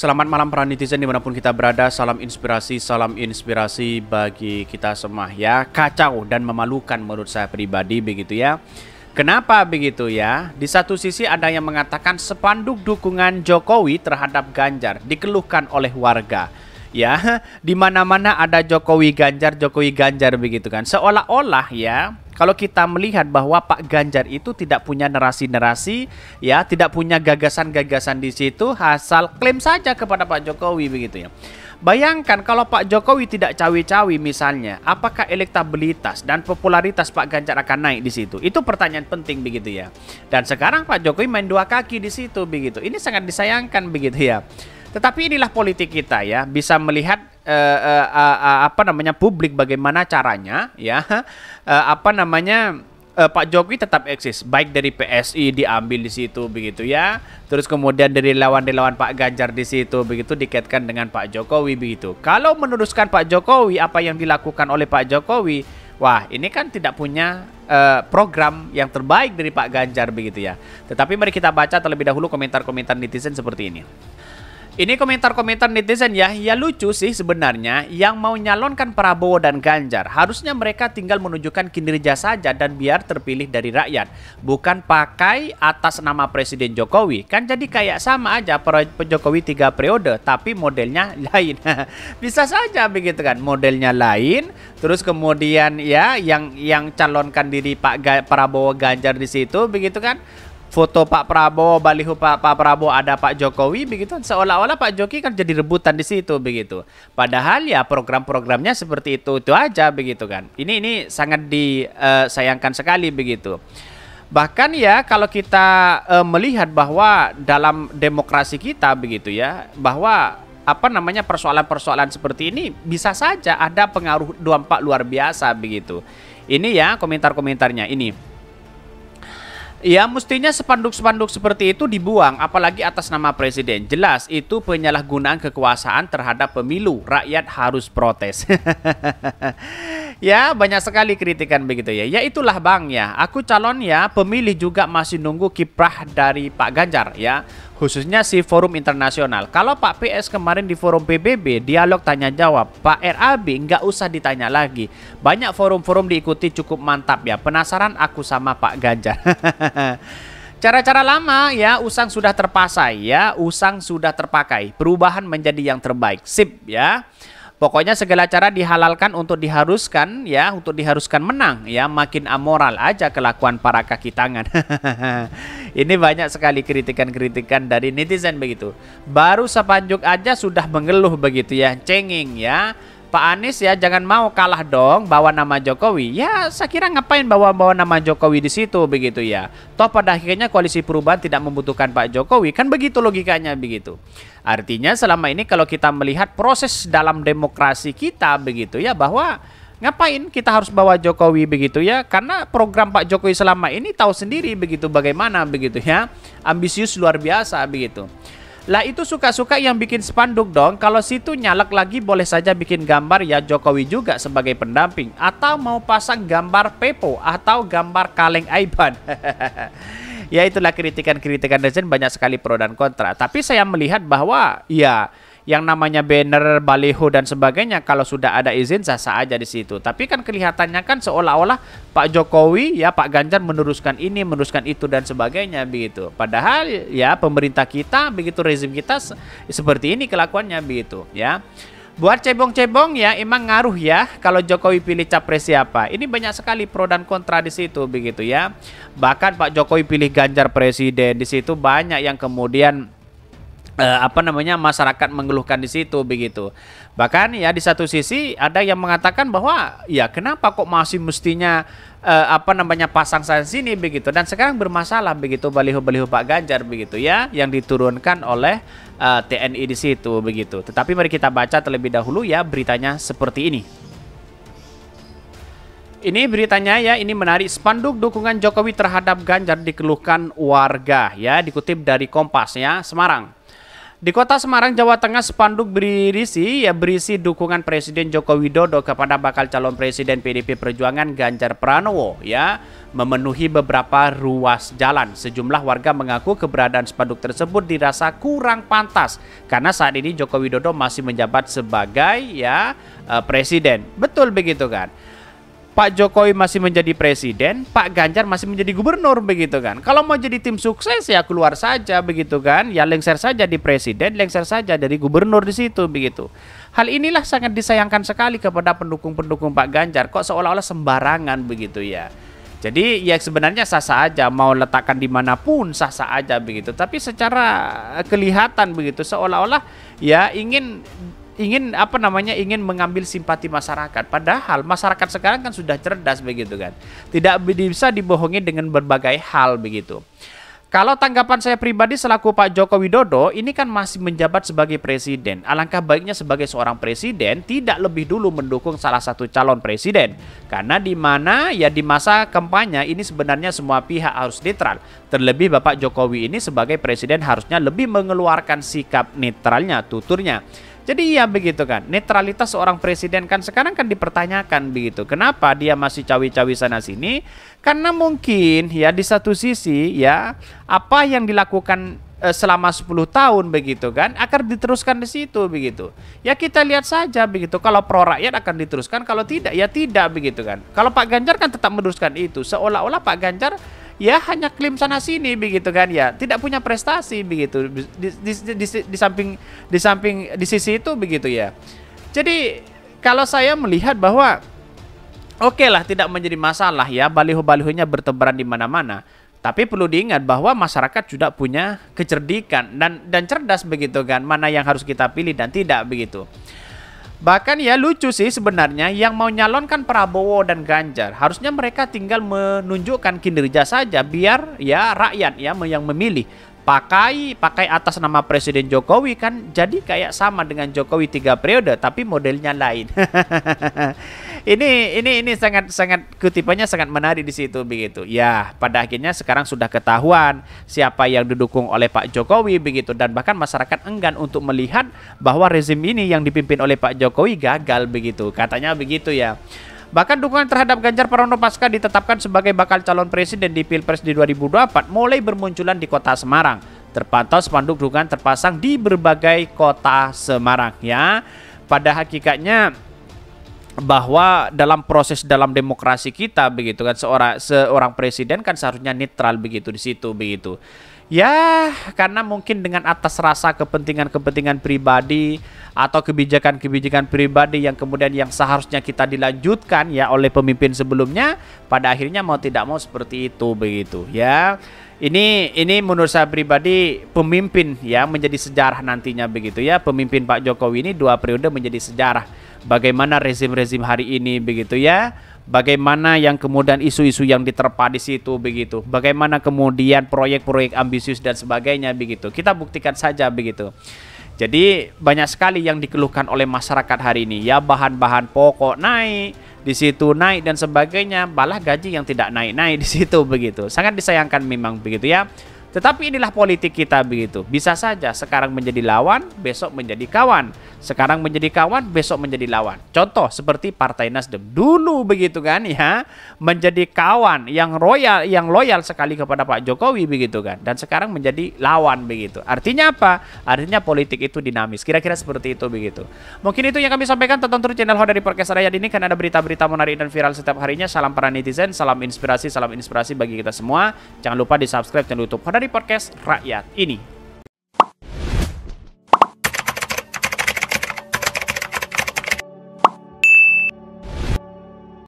Selamat malam para netizen dimanapun kita berada Salam inspirasi, salam inspirasi bagi kita semua ya Kacau dan memalukan menurut saya pribadi begitu ya Kenapa begitu ya? Di satu sisi ada yang mengatakan sepanduk dukungan Jokowi terhadap Ganjar dikeluhkan oleh warga ya di mana-mana ada Jokowi Ganjar Jokowi Ganjar begitu kan seolah-olah ya kalau kita melihat bahwa Pak Ganjar itu tidak punya narasi-narasi ya tidak punya gagasan-gagasan di situ asal klaim saja kepada Pak Jokowi begitu ya Bayangkan kalau Pak Jokowi tidak cawi-cawi misalnya, apakah elektabilitas dan popularitas Pak Ganjar akan naik di situ? Itu pertanyaan penting begitu ya. Dan sekarang Pak Jokowi main dua kaki di situ begitu. Ini sangat disayangkan begitu ya. Tetapi inilah politik kita ya, bisa melihat uh, uh, uh, apa namanya publik bagaimana caranya ya, eh, apa namanya eh, Pak Jokowi tetap eksis, baik dari PSI diambil di situ begitu ya, terus kemudian dari lawan-lawan Pak Ganjar di situ begitu dikaitkan dengan Pak Jokowi begitu. Kalau meneruskan Pak Jokowi apa yang dilakukan oleh Pak Jokowi, wah ini kan tidak punya uh, program yang terbaik dari Pak Ganjar begitu ya. Tetapi mari kita baca terlebih dahulu komentar-komentar netizen seperti ini. Ini komentar-komentar netizen ya, ya lucu sih sebenarnya. Yang mau nyalonkan Prabowo dan Ganjar, harusnya mereka tinggal menunjukkan kinerja saja dan biar terpilih dari rakyat. Bukan pakai atas nama Presiden Jokowi. Kan jadi kayak sama aja Jokowi tiga periode, tapi modelnya lain. Bisa saja begitu kan, modelnya lain. Terus kemudian ya, yang yang calonkan diri Pak Ga Prabowo Ganjar di situ begitu kan foto Pak Prabowo, baliho Pak, Pak Prabowo ada Pak Jokowi begitu seolah-olah Pak Jokowi kan jadi rebutan di situ begitu. Padahal ya program-programnya seperti itu itu aja begitu kan. Ini ini sangat disayangkan eh, sekali begitu. Bahkan ya kalau kita eh, melihat bahwa dalam demokrasi kita begitu ya, bahwa apa namanya persoalan-persoalan seperti ini bisa saja ada pengaruh dampak luar biasa begitu. Ini ya komentar-komentarnya ini. Ya mestinya sepanduk-sepanduk seperti itu dibuang apalagi atas nama presiden. Jelas itu penyalahgunaan kekuasaan terhadap pemilu. Rakyat harus protes. ya banyak sekali kritikan begitu ya. Ya itulah bang ya. Aku calon ya pemilih juga masih nunggu kiprah dari Pak Ganjar ya khususnya si forum internasional. Kalau Pak PS kemarin di forum PBB, dialog tanya jawab, Pak RAB nggak usah ditanya lagi. Banyak forum-forum diikuti cukup mantap ya. Penasaran aku sama Pak Ganjar. Cara-cara lama ya, usang sudah terpasai ya, usang sudah terpakai. Perubahan menjadi yang terbaik. Sip ya. Pokoknya segala cara dihalalkan untuk diharuskan ya, untuk diharuskan menang ya, makin amoral aja kelakuan para kaki tangan. Ini banyak sekali kritikan-kritikan dari netizen begitu. Baru sepanjuk aja sudah mengeluh begitu ya, cenging ya. Pak Anies ya jangan mau kalah dong bawa nama Jokowi. Ya saya kira ngapain bawa-bawa nama Jokowi di situ begitu ya. Toh pada akhirnya koalisi perubahan tidak membutuhkan Pak Jokowi kan begitu logikanya begitu. Artinya selama ini kalau kita melihat proses dalam demokrasi kita begitu ya bahwa ngapain kita harus bawa Jokowi begitu ya karena program Pak Jokowi selama ini tahu sendiri begitu bagaimana begitu ya ambisius luar biasa begitu lah itu suka-suka yang bikin spanduk dong. Kalau situ nyalak lagi boleh saja bikin gambar ya Jokowi juga sebagai pendamping atau mau pasang gambar Pepo atau gambar Kaleng Aiban. ya itulah kritikan-kritikan netizen banyak sekali pro dan kontra. Tapi saya melihat bahwa ya yang namanya banner, baliho dan sebagainya kalau sudah ada izin sah-sah aja di situ. Tapi kan kelihatannya kan seolah-olah Pak Jokowi ya Pak Ganjar meneruskan ini, meneruskan itu dan sebagainya begitu. Padahal ya pemerintah kita begitu rezim kita seperti ini kelakuannya begitu ya. Buat cebong-cebong ya emang ngaruh ya kalau Jokowi pilih capres siapa. Ini banyak sekali pro dan kontra di situ begitu ya. Bahkan Pak Jokowi pilih Ganjar presiden di situ banyak yang kemudian uh, apa namanya masyarakat mengeluhkan di situ begitu. Bahkan ya di satu sisi ada yang mengatakan bahwa ya kenapa kok masih mestinya uh, apa namanya pasang sana sini begitu dan sekarang bermasalah begitu baliho-baliho Pak Ganjar begitu ya yang diturunkan oleh uh, eh, TNI di situ begitu. Tetapi mari kita baca terlebih dahulu ya beritanya seperti ini. Ini beritanya ya, ini menarik. Spanduk dukungan Jokowi terhadap Ganjar dikeluhkan warga ya, dikutip dari Kompas ya, Semarang. Di kota Semarang, Jawa Tengah, spanduk berisi ya berisi dukungan Presiden Joko Widodo kepada bakal calon Presiden PDP Perjuangan Ganjar Pranowo ya memenuhi beberapa ruas jalan. Sejumlah warga mengaku keberadaan spanduk tersebut dirasa kurang pantas karena saat ini Joko Widodo masih menjabat sebagai ya eh, presiden. Betul begitu kan? Pak Jokowi masih menjadi presiden, Pak Ganjar masih menjadi gubernur begitu kan. Kalau mau jadi tim sukses ya keluar saja begitu kan. Ya lengser saja di presiden, lengser saja dari gubernur di situ begitu. Hal inilah sangat disayangkan sekali kepada pendukung-pendukung Pak Ganjar kok seolah-olah sembarangan begitu ya. Jadi ya sebenarnya sah-sah aja mau letakkan dimanapun sah-sah aja begitu. Tapi secara eh, kelihatan begitu seolah-olah ya ingin ingin apa namanya ingin mengambil simpati masyarakat. Padahal masyarakat sekarang kan sudah cerdas begitu kan. Tidak bisa dibohongi dengan berbagai hal begitu. Kalau tanggapan saya pribadi selaku Pak Joko Widodo, ini kan masih menjabat sebagai presiden. Alangkah baiknya sebagai seorang presiden tidak lebih dulu mendukung salah satu calon presiden. Karena di mana ya di masa kampanye ini sebenarnya semua pihak harus netral. Terlebih Bapak Jokowi ini sebagai presiden harusnya lebih mengeluarkan sikap netralnya, tuturnya. Jadi ya begitu kan. Netralitas seorang presiden kan sekarang kan dipertanyakan begitu. Kenapa dia masih cawi-cawi sana sini? Karena mungkin ya di satu sisi ya apa yang dilakukan eh, selama 10 tahun begitu kan akan diteruskan di situ begitu. Ya kita lihat saja begitu. Kalau pro rakyat akan diteruskan, kalau tidak ya tidak begitu kan. Kalau Pak Ganjar kan tetap meneruskan itu seolah-olah Pak Ganjar ya hanya klaim sana sini begitu kan ya tidak punya prestasi begitu di, di, di, di samping di samping di sisi itu begitu ya jadi kalau saya melihat bahwa oke okay lah tidak menjadi masalah ya baliho-balihonya bertebaran di mana-mana tapi perlu diingat bahwa masyarakat juga punya kecerdikan dan dan cerdas begitu kan mana yang harus kita pilih dan tidak begitu Bahkan ya lucu sih sebenarnya yang mau nyalonkan Prabowo dan Ganjar harusnya mereka tinggal menunjukkan kinerja saja biar ya rakyat ya yang memilih pakai pakai atas nama Presiden Jokowi kan jadi kayak sama dengan Jokowi tiga periode tapi modelnya lain ini ini ini sangat sangat kutipannya sangat menarik di situ begitu. Ya, pada akhirnya sekarang sudah ketahuan siapa yang didukung oleh Pak Jokowi begitu dan bahkan masyarakat enggan untuk melihat bahwa rezim ini yang dipimpin oleh Pak Jokowi gagal begitu. Katanya begitu ya. Bahkan dukungan terhadap Ganjar Pranowo pasca ditetapkan sebagai bakal calon presiden di Pilpres di 2024 mulai bermunculan di kota Semarang. Terpantau spanduk dukungan terpasang di berbagai kota Semarang ya. Pada hakikatnya bahwa dalam proses dalam demokrasi kita begitu kan seorang seorang presiden kan seharusnya netral begitu di situ begitu. Ya, karena mungkin dengan atas rasa kepentingan-kepentingan pribadi atau kebijakan-kebijakan pribadi yang kemudian yang seharusnya kita dilanjutkan ya oleh pemimpin sebelumnya, pada akhirnya mau tidak mau seperti itu begitu ya. Ini ini menurut saya pribadi pemimpin ya menjadi sejarah nantinya begitu ya. Pemimpin Pak Jokowi ini dua periode menjadi sejarah bagaimana rezim-rezim hari ini begitu ya bagaimana yang kemudian isu-isu yang diterpa di situ begitu, bagaimana kemudian proyek-proyek ambisius dan sebagainya begitu. Kita buktikan saja begitu. Jadi banyak sekali yang dikeluhkan oleh masyarakat hari ini ya bahan-bahan pokok naik, di situ naik dan sebagainya, malah gaji yang tidak naik-naik di situ begitu. Sangat disayangkan memang begitu ya. Tetapi inilah politik kita begitu. Bisa saja sekarang menjadi lawan, besok menjadi kawan. Sekarang menjadi kawan, besok menjadi lawan. Contoh seperti Partai Nasdem dulu begitu kan ya, menjadi kawan yang royal yang loyal sekali kepada Pak Jokowi begitu kan dan sekarang menjadi lawan begitu. Artinya apa? Artinya politik itu dinamis. Kira-kira seperti itu begitu. Mungkin itu yang kami sampaikan tonton terus channel Ho dari Podcast Rakyat ini karena ada berita-berita menarik dan viral setiap harinya. Salam para netizen, salam inspirasi, salam inspirasi bagi kita semua. Jangan lupa di-subscribe channel YouTube Hoda dari podcast rakyat ini.